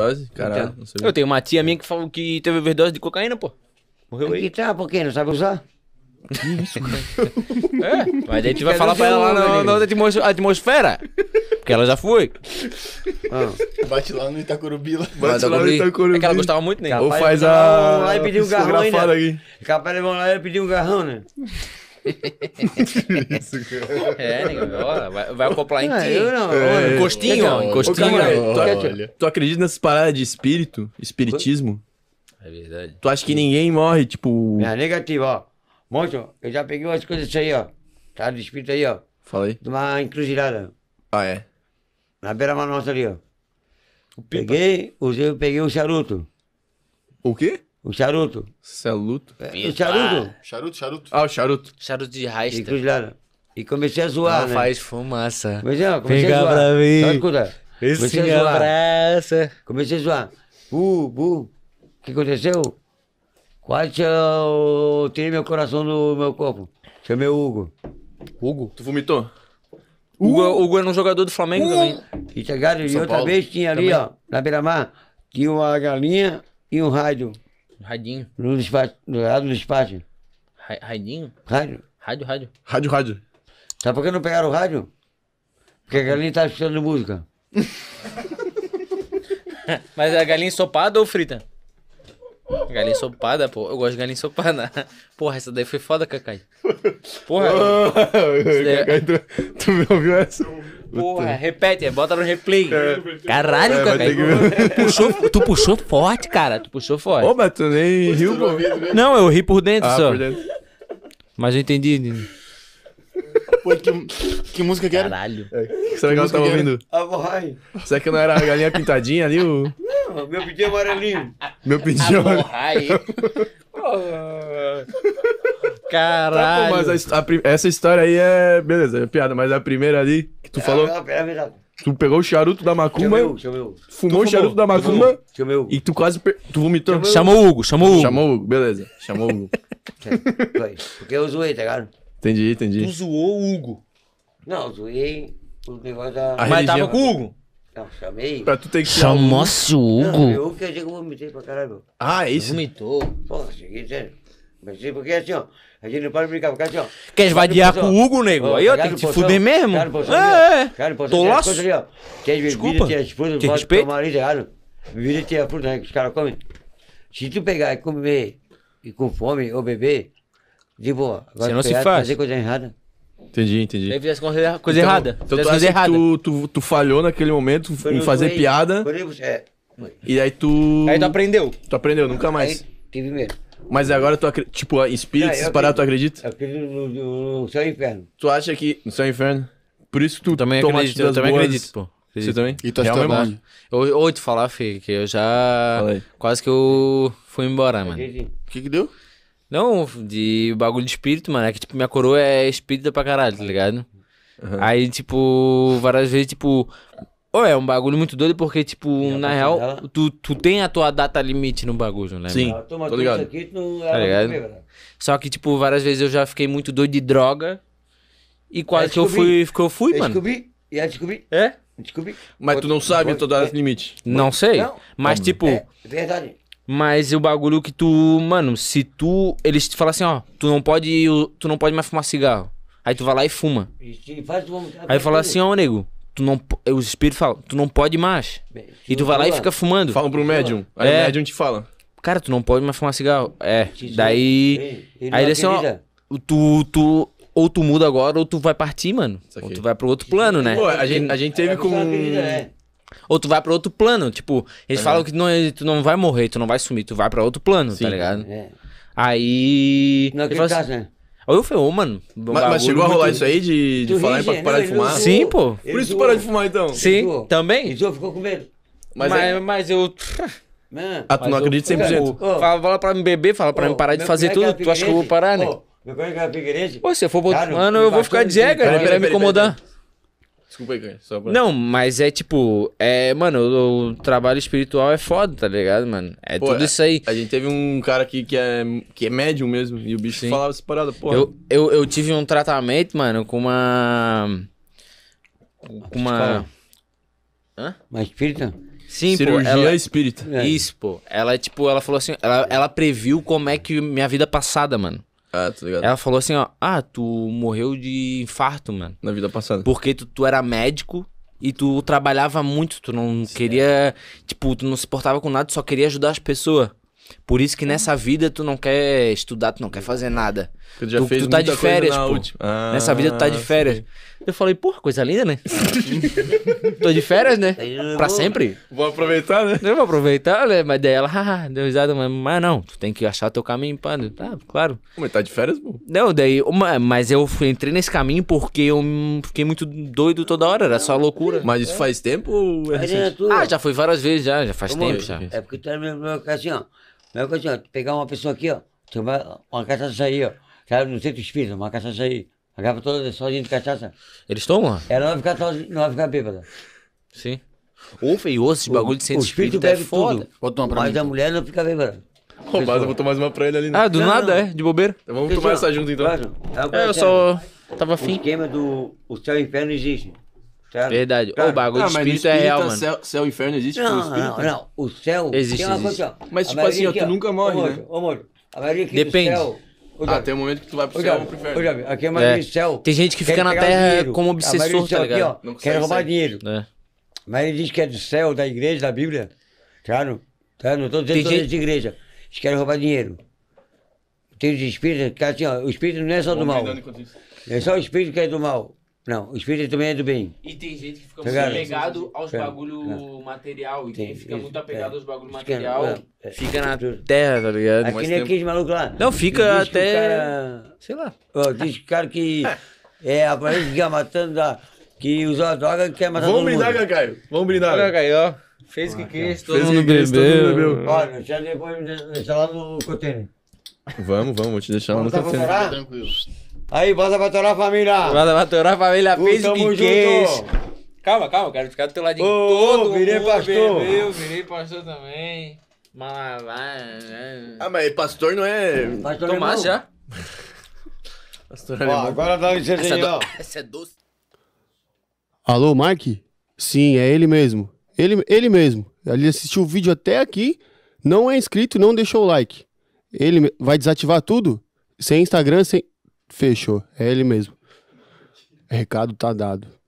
Overdose? Caralho, não Eu tenho uma tia minha que falou que teve overdose de cocaína, pô. Morreu aí. Aqui tá, por quê? Não sabe usar? É, mas a gente vai falar pra ela lá na, na outra atmos- atmosfera. Porque ela já foi. Ah. Bate lá no Itacurubi. Lá. Bate lá no Itacurubi. É que ela gostava muito, né? Ou faz a. Lá e pediu um garrão ainda. Né? aqui. Capaz eles lá e pedir um garrão, né? Isso, cara. É, ó, vai, vai acoplar em ti. Ah, é, eu não. É. é encostinho, é, ó, é, encostinho. Tu, tu, acredita nessas paradas de espírito? Espiritismo? É verdade. Tu acha que ninguém morre, tipo. É negativo, ó. Monstro, eu já peguei umas coisas disso aí, ó. Tá de espírito aí, ó. Falei. De uma encruzilhada. Ah, é? Na beira da nossa ali, ó. Peguei, usei, peguei o charuto. O quê? O charuto. Saluto? É, o charuto. Ah, charuto, charuto. Ah, o charuto. Charuto de raiz. E tá. comecei a zoar, Não ah, né? faz fumaça. Comecei, ó, comecei Pega a zoar. pra mim. Não, escuta. Esse comecei a zoar. Abraça. Comecei a zoar. Uh, bu. O que aconteceu? Quase eu tirei meu coração no meu corpo. Chamei o Hugo. Hugo? Tu vomitou? Hugo, Hugo era um jogador do Flamengo uh! também. E chegaram, e outra Paulo. vez tinha ali, também. ó, na beira-mar, tinha uma galinha e um rádio. Radinho. No despacho. no lado do despacho. radinho? Rádio. Rádio, rádio. Rádio, rádio. Sabe por que não pegaram o rádio? Porque a galinha tá escutando música. Mas a é galinha ensopada ou frita? Galinha ensopada, pô. Eu gosto de galinha ensopada. Porra, essa daí foi foda, Cacai. Porra. daí... Cacai, tu, tu me ouviu essa? Porra, repete, bota no replay. É. Caralho, é, cara. Que... Tu, puxou, tu puxou forte, cara. Tu puxou forte. Ô, mas tu nem riu. Por... Né? Não, eu ri por dentro ah, só. Por dentro. Mas eu entendi. Pô, que, que música que era? Caralho. É, será que, que ela tava ouvindo? A ah, borrai. Será que não era a galinha pintadinha ali? O... Não, meu pedido é amarelinho. Meu pedido é ah, amarelinho. Caralho. mas a, a, essa história aí é. Beleza, é piada, mas é a primeira ali que tu é, falou. É, é verdade. Tu pegou o charuto da macumba. Chameu, chameu. Fumou, o charuto da macumba. Chameu. E tu quase. Per... Tu vomitou. Chameu. Chamou o Hugo, chamou o Hugo. Chamou o Hugo, beleza. Chamou o Hugo. É, porque eu zoei, tá ligado? Entendi, entendi. Tu zoou o Hugo. Não, eu zoei o negócio da. Mas tava com o Hugo. Não, chamei. Pra tu tem que se o Hugo. Não, eu que eu digo, vomitei pra caralho. Ah, é isso? Vomitou. Porra, cheguei, sério. Mas porque é assim, ó, a gente não pode brincar, porque é assim, ó. Quer esvadiar com o Hugo, nego? Aí, ó, tem que te fuder mesmo. Cara, poção, é, é. Cara, poção, Tô lá. Quer desculpa tem a esposa, tem respeito. errado. Tá tem a fruta, né, que os caras comem. Se tu pegar e comer e com fome ou beber, de boa. Você não se faz. fazer coisa errada. Entendi, entendi. Ele fizesse coisa, coisa então, errada. Então tu, coisa errada. Tu, tu, tu, falhou naquele momento foi em fazer piada. É. Foi, E aí tu. Aí tu aprendeu. Tu aprendeu, nunca mais. Aí, tive medo. Mas agora tu acredita. Tipo, espírito, se parar, tu acredita? Eu acredito no, no, no céu e inferno. Tu acha que. No céu e inferno? Por isso que tu também acredito. Eu também acredito, pô. Você também? E tu Real é mesmo. Ou, ou falar, Fê, que eu já. Falei. Quase que eu fui embora, mano. O que que deu? Não, de bagulho de espírito, mano. É que, tipo, minha coroa é espírita pra caralho, tá ligado? Uhum. Aí, tipo, várias vezes, tipo. Ou é um bagulho muito doido, porque, tipo, na real, dela? tu, tu tem a tua data limite no bagulho, né? Sim, mano? tô, tá ligado. Aqui, tu, tá é ligado? Comigo, né? Só que, tipo, várias vezes eu já fiquei muito doido de droga. E quase é, que eu fui, que eu fui, é, mano. Descobri, e é, descobri. É? é descobri. Mas tu não sabe todas as é. limites? Não sei. Não. Mas, tipo... É verdade. Mas o bagulho que tu, mano, se tu. Eles te falam assim, ó, tu não pode. Tu não pode mais fumar cigarro. Aí tu vai lá e fuma. Aí fala assim, ó, nego, tu não, os espíritos falam, tu não pode mais. E tu vai lá e fica fumando. Falam pro médium. Aí é. o médium te fala. Cara, tu não pode mais fumar cigarro. É. Daí. Aí ele é assim, ó. Tu, tu, ou tu muda agora ou tu vai partir, mano. Ou tu vai pro outro plano, né? Pô, a gente, a gente teve é, com. É. Ou tu vai pra outro plano. Tipo, eles é. falam que não, é, tu não vai morrer, tu não vai sumir, tu vai pra outro plano, tá Sim, tá ligado? É. Aí. Não acreditas, assim, né? Aí eu falei, ô, mano. Mas, mas chegou a rolar muito... isso aí de, de falar rige, pra parar de fumar? Zoou, Sim, pô. Por isso tu parou de fumar então? Sim, zoou. também. E ficou com medo. Mas, mas, é, mas eu. ah, tu não acredita 100%? Oh, fala, fala pra me beber, fala pra oh, me parar de fazer tudo. Tu acha que eu vou parar, né? Meu colega era Pô, se eu for botar. Mano, eu vou ficar de cara ele vai me incomodar. Desculpa aí, Só pra... Não, mas é tipo, é, mano, o, trabalho espiritual é foda, tá ligado, mano? É pô, tudo é, isso aí. A gente teve um cara aqui que é, que é médium mesmo, e o bicho Sim. falava essa parada, pô Eu, eu, eu tive um tratamento, mano, com uma. Com uma. Hã? Uma espírita? Sim, Cirurgia pô, ela... espírita. Isso, pô. Ela, tipo, ela falou assim, ela, ela previu como é que minha vida é passada, mano. Ah, tô tá ligado. Ela falou assim, ó, ah, tu morreu de infarto, mano. Na vida passada. Porque tu, tu era médico e tu trabalhava muito, tu não Sim. queria, tipo, tu não se portava com nada, só queria ajudar as pessoas. Por isso que uhum. nessa vida tu não quer estudar, tu não quer fazer nada. Tu já tu, fez tu tá de férias, pô. Ah, nessa vida tu tá de férias. Sim. Eu falei, pô, coisa linda, né? Tô de férias, né? pra sempre. Vou aproveitar, né? Eu vou aproveitar, né? Mas daí ela, ah, deu risada, mas, mas não, tu tem que achar teu caminho, pá. Né? Ah, claro. Mas tá de férias, pô? Não, daí, mas eu entrei nesse caminho porque eu fiquei muito doido toda hora, era só loucura. Mas isso faz tempo é, é Ah, já foi várias vezes, já, já faz tempo. já. É porque tu é era meu, assim, ó. Aí é eu assim, ó, pegar uma pessoa aqui, ó, tomar uma cachaça aí, ó. Sabe, no centro espírita, uma cachaça aí. A garrafa toda é sozinha de cachaça. Eles tomam? Ela não vai ficar, sozinha, não vai ficar bêbada. Sim. e osso, esse bagulho de centro espírita é foda. Tudo, mas a então. mulher não fica bêbada. Ô, oh, mas eu vou tomar mais uma pra ele ali. Né? Ah, do não, nada, não. é? De bobeira? Então vamos tomar essa junto então. Claro. É, é, eu só tava afim. O esquema do o céu e inferno existe. Certo? Verdade. Cara, o bagulho não, de espírito, espírito é real, mano. Céu, céu inferno existe? Não, não, não. O céu existe, tem uma existe. Coisa, Mas, tipo assim, ó, tipo assim, tu nunca morre, ô, né? Ô, a maioria Depende. do céu... Ah, tem um momento que tu vai pro céu ou pro inferno. aqui é uma é. do céu... Tem gente que fica na terra como obsessor, tá ligado? Aqui, ó, quer roubar dinheiro. É. Mas ele diz que é do céu, da igreja, da Bíblia. Claro. Tá? Não estou tá? dizendo todas de igreja. Eles querem roubar dinheiro. Tem os espíritos, que assim, ó, o espírito não é só do mal. É só o espírito que é do mal. Não, o espírito também é do bem. E tem gente que fica tá muito apegado aos tá. bagulho material. E Tem, quem fica muito apegado é. aos bagulho material. É. Fica na terra, tá ligado? Aqui Mas nem aqueles malucos lá. Não, fica até. Sei lá. diz que o cara que é aparente que é matando, da- que usa droga que quer matar Vamos brindar, mundo. Vamos brindar. Olha, aí, ó. Fez o que quis, todo mundo que quis, bebeu. bebeu. depois, deixa lá no container. Vamos, vamos, vou te deixar lá no Vamos tá Tranquilo. Aí, bota pra torar, família! Bota pra torar, família! Fez o que quis. Calma, calma, quero ficar do teu ladinho. Ô, todo virei pastor. Bebeu, virei pastor também. Malavá. Ah, mas pastor não é. Pastor Tomás já? pastor ó, agora dá um essa, é do... essa é doce. Alô, Mark? Sim, é ele mesmo. Ele, ele mesmo. Ele assistiu o vídeo até aqui, não é inscrito, não deixou o like. Ele vai desativar tudo? Sem Instagram, sem. Fechou, é ele mesmo. Recado tá dado.